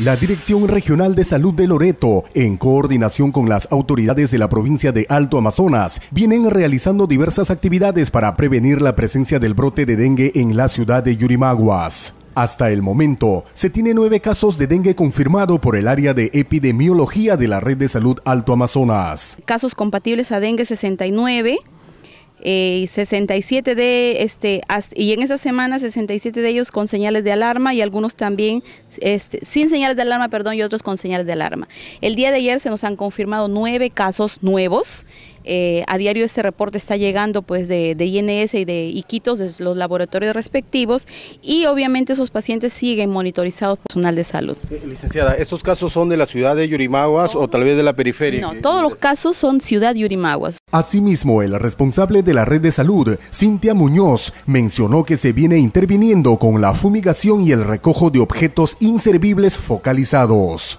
La Dirección Regional de Salud de Loreto, en coordinación con las autoridades de la provincia de Alto Amazonas, vienen realizando diversas actividades para prevenir la presencia del brote de dengue en la ciudad de Yurimaguas. Hasta el momento, se tiene nueve casos de dengue confirmado por el área de epidemiología de la Red de Salud Alto Amazonas. Casos compatibles a dengue 69, 67 eh, de este y en esa semana 67 de ellos con señales de alarma y algunos también este, sin señales de alarma, perdón, y otros con señales de alarma. El día de ayer se nos han confirmado nueve casos nuevos. Eh, a diario este reporte está llegando pues de, de INS y de Iquitos, de los laboratorios respectivos, y obviamente esos pacientes siguen monitorizados por personal de salud. Eh, licenciada, ¿estos casos son de la ciudad de Yurimaguas o tal vez de la periferia? No, todos los casos son ciudad de Yurimaguas. Asimismo, el responsable de de la Red de Salud, Cintia Muñoz, mencionó que se viene interviniendo con la fumigación y el recojo de objetos inservibles focalizados.